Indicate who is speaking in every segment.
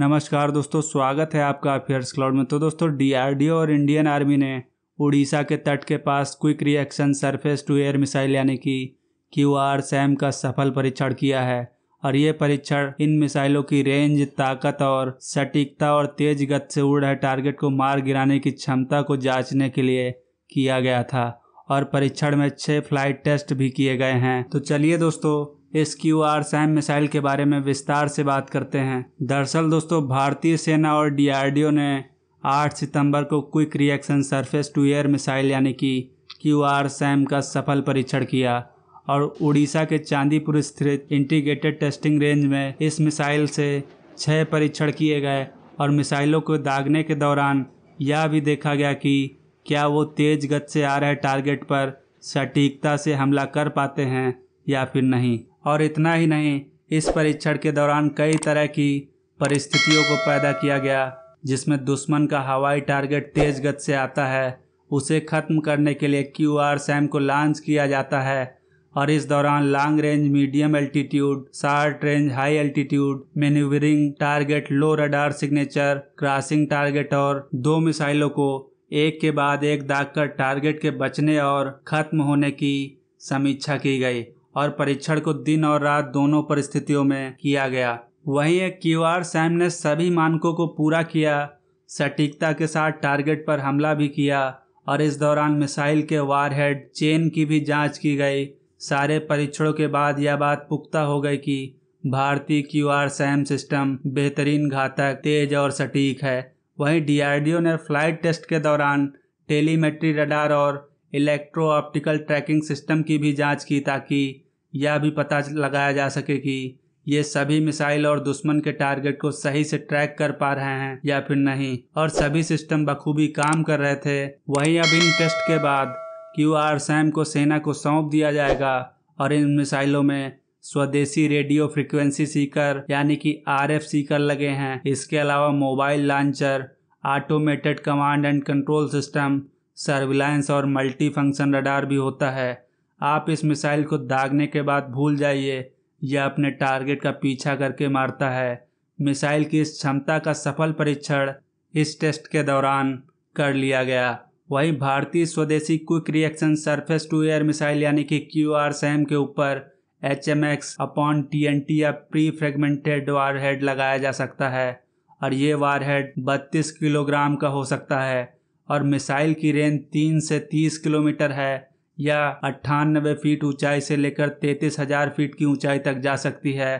Speaker 1: नमस्कार दोस्तों स्वागत है आपका अफेयर्स क्लाउड में तो दोस्तों डीआरडीओ और इंडियन आर्मी ने उड़ीसा के तट के पास quick reaction surface to air missile यानी कि क्यू आर सैम का सफल परीक्षण किया है और ये परीक्षण इन मिसाइलों की रेंज ताकत और सटीकता और तेज गत से उड़ रहे टारगेट को मार गिराने की क्षमता को जांचने के लिए किया गया था और परीक्षण में छः फ्लाइट टेस्ट भी किए गए हैं तो चलिए दोस्तों S Q R SAM missile के बारे में विस्तार से बात करते हैं दरअसल दोस्तों भारतीय सेना और डीआरडीओ ने 8 सितंबर को quick reaction surface to air missile यानी कि क्यू आर सैम का सफल परीक्षण किया और उड़ीसा के चांदीपुर स्थित इंटीग्रेटेड टेस्टिंग रेंज में इस मिसाइल से छः परीक्षण किए गए और मिसाइलों को दागने के दौरान यह भी देखा गया कि क्या वो तेज गत से आ रहे टारगेट पर सटीकता से हमला कर पाते हैं या फिर नहीं और इतना ही नहीं इस परीक्षण के दौरान कई तरह की परिस्थितियों को पैदा किया गया जिसमें दुश्मन का हवाई टारगेट तेज गत से आता है उसे खत्म करने के लिए क्यू आर सैम को लॉन्च किया जाता है और इस दौरान long range medium altitude short range high altitude manoeuvring target low radar signature crossing target और दो मिसाइलों को एक के बाद एक दाग कर टारगेट के बचने और खत्म होने की समीक्षा की गई और परीक्षण को दिन और रात दोनों परिस्थितियों में किया गया वहीं एक क्यू आर सैम ने सभी मानकों को पूरा किया सटीकता के साथ टारगेट पर हमला भी किया और इस दौरान मिसाइल के वारहेड चेन की भी जांच की गई सारे परीक्षणों के बाद यह बात पुख्ता हो गई कि भारतीय क्यू आर सैम सिस्टम बेहतरीन घातक तेज और सटीक है वहीं डीआरडीओ ने फ्लाइट टेस्ट के दौरान टेलीमेट्री रडार और इलेक्ट्रो ऑप्टिकल ट्रैकिंग सिस्टम की भी जांच की ताकि यह भी पता लगाया जा सके कि ये सभी मिसाइल और दुश्मन के टारगेट को सही से ट्रैक कर पा रहे हैं या फिर नहीं और सभी सिस्टम बखूबी काम कर रहे थे वहीं अब इन टेस्ट के बाद क्यू आर सैम को सेना को सौंप दिया जाएगा और इन मिसाइलों में स्वदेशी रेडियो फ्रिक्वेंसी सीकर यानी कि आर एफ सीकर लगे हैं इसके अलावा mobile launcher automated command and control system surveillance और मल्टी फंक्शन रडार भी होता है आप इस मिसाइल को दागने के बाद भूल जाइए यह अपने टारगेट का पीछा करके मारता है मिसाइल की इस क्षमता का सफल परीक्षण इस टेस्ट के दौरान कर लिया गया वहीं भारतीय स्वदेशी quick reaction surface to air missile यानी कि क्यू आर सैम के ऊपर H M X upon T N T या प्री फ्रेगमेंटेड वार हेड लगाया जा सकता है और ये वार हेड बत्तीस किलोग्राम का हो सकता है और मिसाइल की रेंज 3 से 30 किलोमीटर है या अट्ठानबे फीट ऊंचाई से लेकर तैंतीस हजार फीट की ऊंचाई तक जा सकती है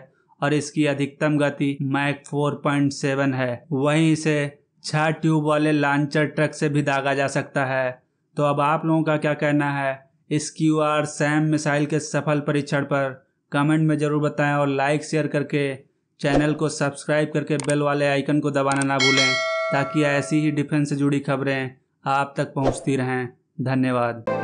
Speaker 1: और इसकी अधिकतम गति मैक 4.7 है वहीं इसे छह ट्यूब वाले लॉन्चर ट्रक से भी दागा जा सकता है तो अब आप लोगों का क्या कहना है इस क्यू आर सैम मिसाइल के सफल परीक्षण पर कमेंट में ज़रूर बताएं और लाइक शेयर करके चैनल को सब्सक्राइब करके बेल वाले आइकन को दबाना ना भूलें ताकि ऐसी ही डिफेंस से जुड़ी खबरें आप तक पहुंचती रहें धन्यवाद